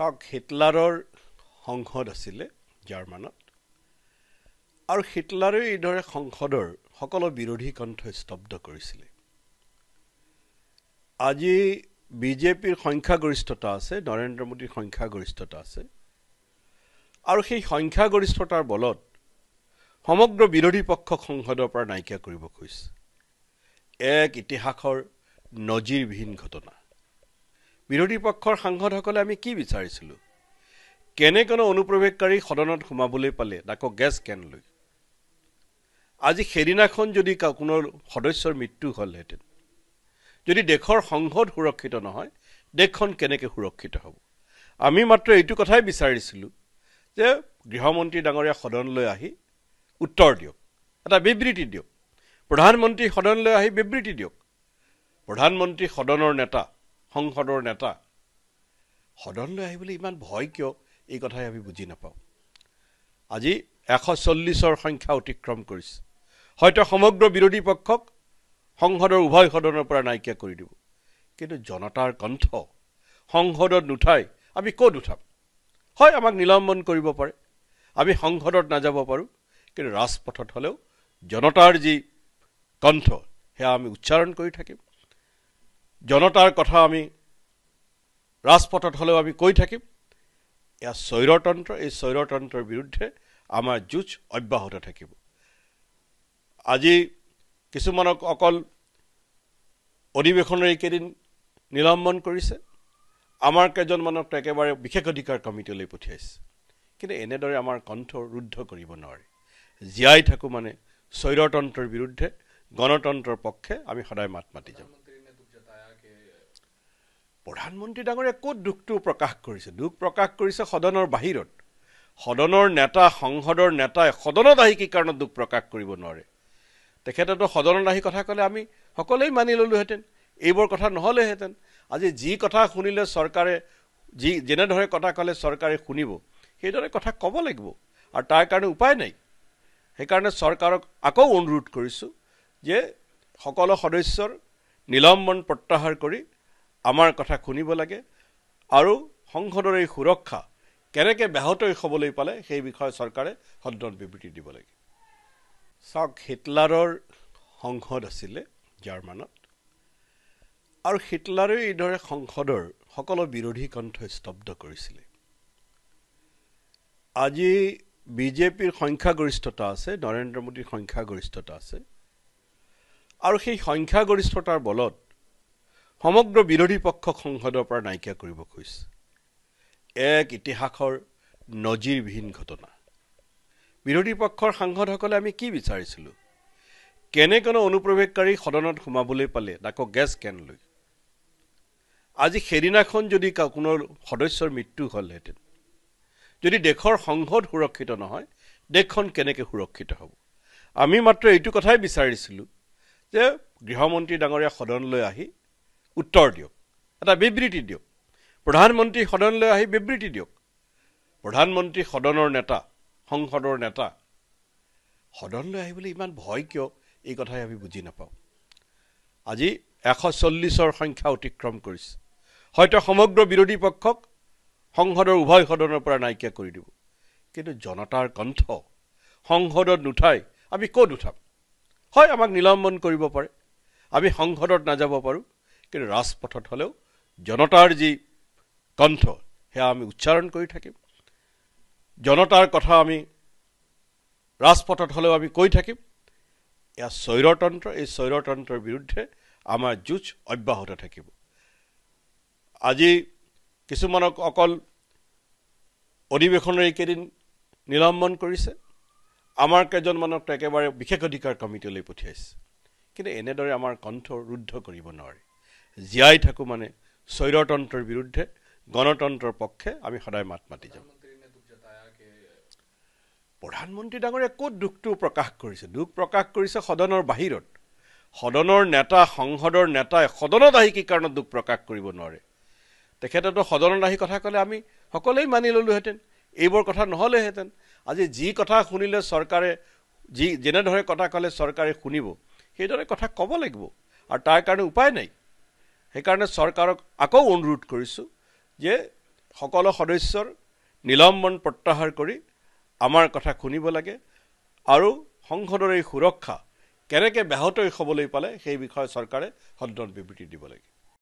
চাওক হিটলাৰৰ সংসদ আছিলে জাৰ্মানত আৰু হিটলাৰেও এইদৰে সংসদৰ সকলো বিৰোধী কণ্ঠ স্তব্ধ কৰিছিলে আজি বিজেপিৰ সংখ্যাগৰিষ্ঠতা আছে নৰেন্দ্ৰ মোদীৰ সংখ্যাগৰিষ্ঠতা আছে আৰু সেই সংখ্যাগৰিষ্ঠতাৰ বলত সমগ্ৰ বিৰোধী পক্ষক সংসদৰ পৰা নাইকিয়া কৰিব খুজিছে এক ইতিহাসৰ নজিৰবিহীন ঘটনা বিৰোধী পক্ষৰ সাংসদসকলে আমি কি বিচাৰিছিলোঁ কেনেকৈনো অনুপ্ৰৱেশকাৰী সদনত সোমাবলৈ পালে ডাকো গেছ কেন লৈ আজি সেইদিনাখন যদি কোনো সদস্যৰ মৃত্যু হ'লহেঁতেন যদি দেশৰ সংসদ সুৰক্ষিত নহয় দেশখন কেনেকৈ সুৰক্ষিত হ'ব আমি মাত্ৰ এইটো কথাই বিচাৰিছিলোঁ যে গৃহমন্ত্ৰী ডাঙৰীয়া সদনলৈ আহি উত্তৰ দিয়ক এটা বিবৃতি দিয়ক প্ৰধানমন্ত্ৰী সদনলৈ আহি বিবৃতি দিয়ক প্ৰধানমন্ত্ৰী সদনৰ নেতা সংসদৰ নেতা সদনলৈ আহিবলৈ ইমান ভয় কিয় এই কথাই আমি বুজি নাপাওঁ আজি এশ চল্লিছৰ সংখ্যা অতিক্ৰম কৰিছে হয়তো সমগ্ৰ বিৰোধী পক্ষক সংসদৰ উভয় সদনৰ পৰা নাইকিয়া কৰি দিব কিন্তু জনতাৰ কণ্ঠ সংসদত নুঠাই আমি ক'ত উঠাম হয় আমাক নিলম্বন কৰিব পাৰে আমি সংসদত নাযাব পাৰোঁ কিন্তু ৰাজপথত হ'লেও জনতাৰ যি কণ্ঠ সেয়া আমি উচ্চাৰণ কৰি থাকিম জনতাৰ কথা আমি ৰাজপথত হ'লেও আমি কৈ থাকিম এয়া স্বৈৰতন্ত্ৰ এই স্বৈৰতন্ত্ৰৰ বিৰুদ্ধে আমাৰ যুঁজ অব্যাহত থাকিব আজি কিছুমানক অকল অধিৱেশনৰ এইকেইদিন নিলম্বন কৰিছে আমাৰ কেইজনমানক একেবাৰে বিশেষ অধিকাৰ কমিটিলৈ পঠিয়াইছে কিন্তু এনেদৰে আমাৰ কণ্ঠ ৰুদ্ধ কৰিব নোৱাৰে জীয়াই থাকোঁ মানে স্বৈৰতন্ত্ৰৰ বিৰুদ্ধে গণতন্ত্ৰৰ পক্ষে আমি সদায় মাত মাতি যাম প্ৰধানমন্ত্ৰী ডাঙৰে ক'ত দুখটো প্ৰকাশ কৰিছে দুখ প্ৰকাশ কৰিছে সদনৰ বাহিৰত সদনৰ নেতা সংসদৰ নেতাই সদনত আহি কি কাৰণত দুখ প্ৰকাশ কৰিব নোৱাৰে তেখেতেতো সদনত আহি কথা ক'লে আমি সকলোৱেই মানি ল'লোহেঁতেন এইবোৰ কথা নহ'লেহেঁতেন আজি যি কথা শুনিলে চৰকাৰে যি যেনেদৰে কথা ক'লে চৰকাৰে শুনিব সেইদৰে কথা ক'ব লাগিব আৰু তাৰ কাৰণে উপায় নাই সেইকাৰণে চৰকাৰক আকৌ অনুৰোধ কৰিছোঁ যে সকলো সদস্যৰ নিলম্বন প্ৰত্যাহাৰ কৰি আমাৰ কথা শুনিব লাগে আৰু সংসদৰ এই সুৰক্ষা কেনেকৈ ব্যাহত হ'বলৈ পালে সেই বিষয়ে চৰকাৰে সদন বিবৃতি দিব লাগে চাওক হিটলাৰৰ সংসদ আছিলে জাৰ্মানত আৰু হিটলাৰেও এইদৰে সংসদৰ সকলো বিৰোধী কণ্ঠ স্তব্ধ কৰিছিলে আজি বিজেপিৰ সংখ্যাগৰিষ্ঠতা আছে নৰেন্দ্ৰ মোদীৰ সংখ্যাগৰিষ্ঠতা আছে আৰু সেই সংখ্যাগৰিষ্ঠতাৰ বলত সমগ্ৰ বিৰোধী পক্ষক সংসদৰ পৰা নাইকিয়া কৰিব খুজিছে এক ইতিহাসৰ নজিৰবিহীন ঘটনা বিৰোধী পক্ষৰ সাংসদসকলে আমি কি বিচাৰিছিলোঁ কেনেকৈনো অনুপ্ৰৱেশকাৰী সদনত সোমাবলৈ পালে তাকো গেছ কেন লৈ আজি সেইদিনাখন যদি কোনো সদস্যৰ মৃত্যু হ'লহেঁতেন যদি দেশৰ সংসদ সুৰক্ষিত নহয় দেশখন কেনেকৈ সুৰক্ষিত হ'ব আমি মাত্ৰ এইটো কথাই বিচাৰিছিলোঁ যে গৃহমন্ত্ৰী ডাঙৰীয়া সদনলৈ আহি উত্তৰ দিয়ক এটা বিবৃতি দিয়ক প্ৰধানমন্ত্ৰী সদনলৈ আহি বিবৃতি দিয়ক প্ৰধানমন্ত্ৰী সদনৰ নেতা সংসদৰ নেতা সদনলৈ আহিবলৈ ইমান ভয় কিয় এই কথাই আমি বুজি নাপাওঁ আজি এশ চল্লিছৰ সংখ্যা অতিক্ৰম কৰিছে হয়তো সমগ্ৰ বিৰোধী পক্ষক সংসদৰ উভয় সদনৰ পৰা নাইকিয়া কৰি দিব কিন্তু জনতাৰ কণ্ঠ সংসদত নুঠাই আমি ক'ত উঠাম হয় আমাক নিলম্বন কৰিব পাৰে আমি সংসদত নাযাব পাৰোঁ কিন্তু ৰাজপথত হ'লেও জনতাৰ যি কণ্ঠ সেয়া আমি উচ্চাৰণ কৰি থাকিম জনতাৰ কথা আমি ৰাজপথত হ'লেও আমি কৈ থাকিম এয়া স্বৈৰতন্ত্ৰ এই স্বৈৰতন্ত্ৰৰ বিৰুদ্ধে আমাৰ যুঁজ অব্যাহত থাকিব আজি কিছুমানক অকল অধিৱেশনৰ এইকেইদিন নিলম্বন কৰিছে আমাৰ কেইজনমানক একেবাৰে বিশেষ অধিকাৰ কমিটিলৈ পঠিয়াইছে কিন্তু এনেদৰে আমাৰ কণ্ঠ ৰুদ্ধ কৰিব নোৱাৰে জীয়াই থাকোঁ মানে স্বৈৰতন্ত্ৰৰ বিৰুদ্ধে গণতন্ত্ৰৰ পক্ষে আমি সদায় মাত মাতি যাওঁ প্ৰধানমন্ত্ৰী ডাঙৰে ক'ত দুখটো প্ৰকাশ কৰিছে দুখ প্ৰকাশ কৰিছে সদনৰ বাহিৰত সদনৰ নেতা সংসদৰ নেতাই সদনত আহি কি কাৰণত দুখ প্ৰকাশ কৰিব নোৱাৰে তেখেতেতো সদনত আহি কথা ক'লে আমি সকলোৱে মানি ল'লোহেঁতেন এইবোৰ কথা নহ'লেহেঁতেন আজি যি কথা শুনিলে চৰকাৰে যি যেনেদৰে কথা ক'লে চৰকাৰে শুনিব সেইদৰে কথা ক'ব লাগিব আৰু তাৰ কাৰণে উপায় নাই সেইকাৰণে চৰকাৰক আকৌ অনুৰোধ কৰিছোঁ যে সকলো সদস্যৰ নিলম্বন প্ৰত্যাহাৰ কৰি আমাৰ কথা শুনিব লাগে আৰু সংসদৰ এই সুৰক্ষা কেনেকৈ ব্যাহত হ'বলৈ পালে সেই বিষয়ে চৰকাৰে সদন বিবৃতি দিব লাগে